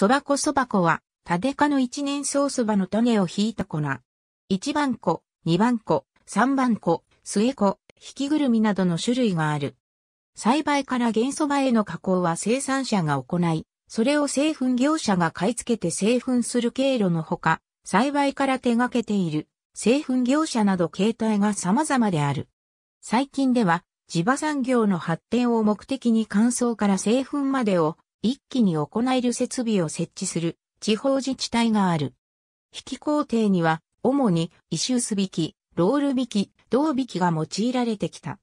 そば粉そば粉は、タデ科の一年草そばの種を引いた粉。一番粉、二番粉、三番粉、末粉、引きぐるみなどの種類がある。栽培から原蕎麦への加工は生産者が行い、それを製粉業者が買い付けて製粉する経路のほか、栽培から手掛けている製粉業者など形態が様々である。最近では、地場産業の発展を目的に乾燥から製粉までを一気に行える設備を設置する地方自治体がある。引き工程には、主に、石臼引き、ロール引き、銅引きが用いられてきた。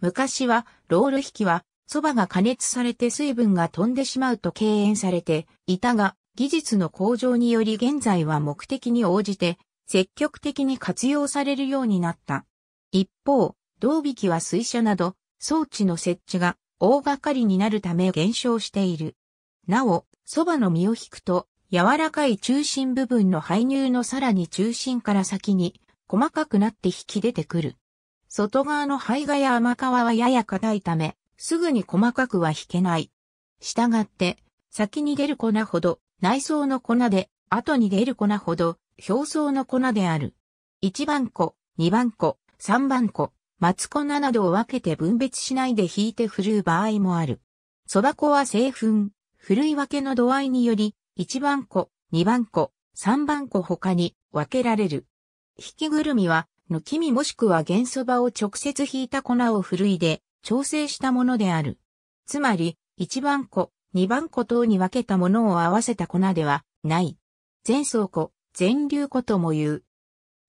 昔は、ロール引きは、蕎麦が加熱されて水分が飛んでしまうと敬遠されていたが、技術の向上により現在は目的に応じて、積極的に活用されるようになった。一方、銅引きは水車など、装置の設置が大掛かりになるため減少している。なお、蕎麦の実を引くと、柔らかい中心部分の排乳のさらに中心から先に、細かくなって引き出てくる。外側の胚芽や甘皮はやや硬いため、すぐに細かくは引けない。したがって、先に出る粉ほど、内層の粉で、後に出る粉ほど、表層の粉である。1番粉、2番粉、3番粉、松粉などを分けて分別しないで引いて振るう場合もある。蕎麦粉は製粉、ふるい分けの度合いにより、1番子、2番子、3番子他に分けられる。引きぐるみは、抜き身もしくは元素場を直接引いた粉をふるいで調整したものである。つまり、1番子、2番子等に分けたものを合わせた粉ではない。前層子、前流子とも言う。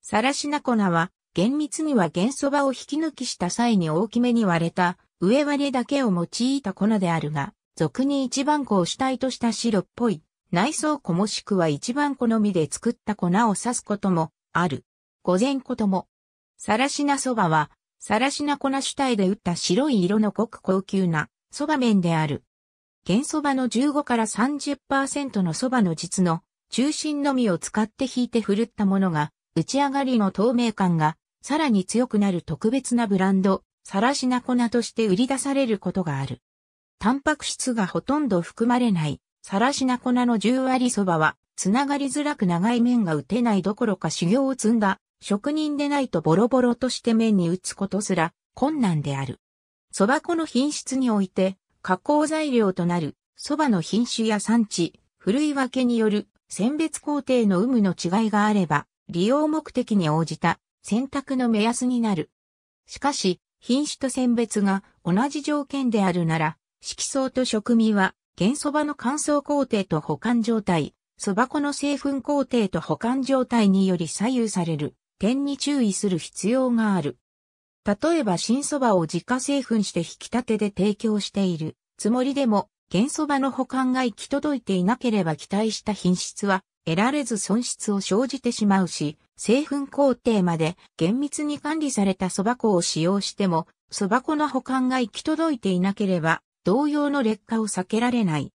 さらしな粉は、厳密には元素場を引き抜きした際に大きめに割れた、上割れだけを用いた粉であるが、俗に一番粉を主体とした白っぽい内装粉もしくは一番好のみで作った粉を指すこともある。午前粉とも。サラシナ蕎麦は、サラシナ粉主体で打った白い色のごく高級な蕎麦麺である。原蕎麦の15から30%の蕎麦の実の中心のみを使って引いて振るったものが、打ち上がりの透明感がさらに強くなる特別なブランド、サラシナ粉として売り出されることがある。タンパク質がほとんど含まれない、さらしな粉の10割そばは、つながりづらく長い面が打てないどころか修行を積んだ、職人でないとボロボロとして面に打つことすら困難である。蕎麦粉の品質において、加工材料となる蕎麦の品種や産地、古い分けによる選別工程の有無の違いがあれば、利用目的に応じた選択の目安になる。しかし、品種と選別が同じ条件であるなら、色相と食味は、原蕎麦の乾燥工程と保管状態、蕎麦粉の製粉工程と保管状態により左右される点に注意する必要がある。例えば新蕎麦を自家製粉して引き立てで提供しているつもりでも、原蕎麦の保管が行き届いていなければ期待した品質は得られず損失を生じてしまうし、製粉工程まで厳密に管理された蕎麦粉を使用しても、蕎麦粉の保管が行き届いていなければ同様の劣化を避けられない。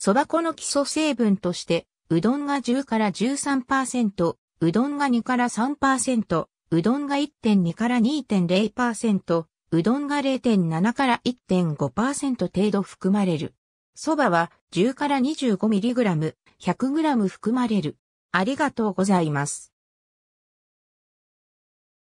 蕎麦粉の基礎成分として、うどんが10から13%、うどんが2から3%、うどんが1.2から2.0%、うどんが0.7から1.5%程度含まれる。蕎麦は10から 25mg、100g 含まれる。ありがとうございます。